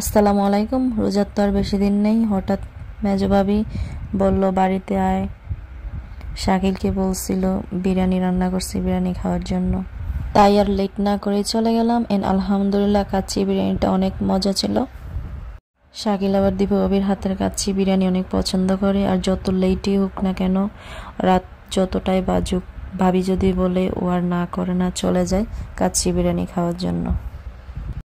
আসসালামু আলাইকুম রোজার তো আর বেশি দিন নেই হঠাৎ মেজবাবি বলল বাড়িতে আয় শাকিলকে বলছিল বিরিয়ানি রান্না করছি বিরিয়ানি খাওয়ার জন্য তাই আর লেট না করে চলে গেলাম এন আলহামদুলিল্লাহ কাচ্চি বিরিয়ানিটা অনেক মজা ছিল শাকিল আবার দীপুবাবির হাতের কাচ্চি বিরিয়ানি অনেক পছন্দ করে আর যত লেটই হোক না কেন রাত যতটাই বাজুক ভাবি যদি বলে ও আর না করে না চলে যায় কাচ্চি বিরিয়ানি খাওয়ার জন্য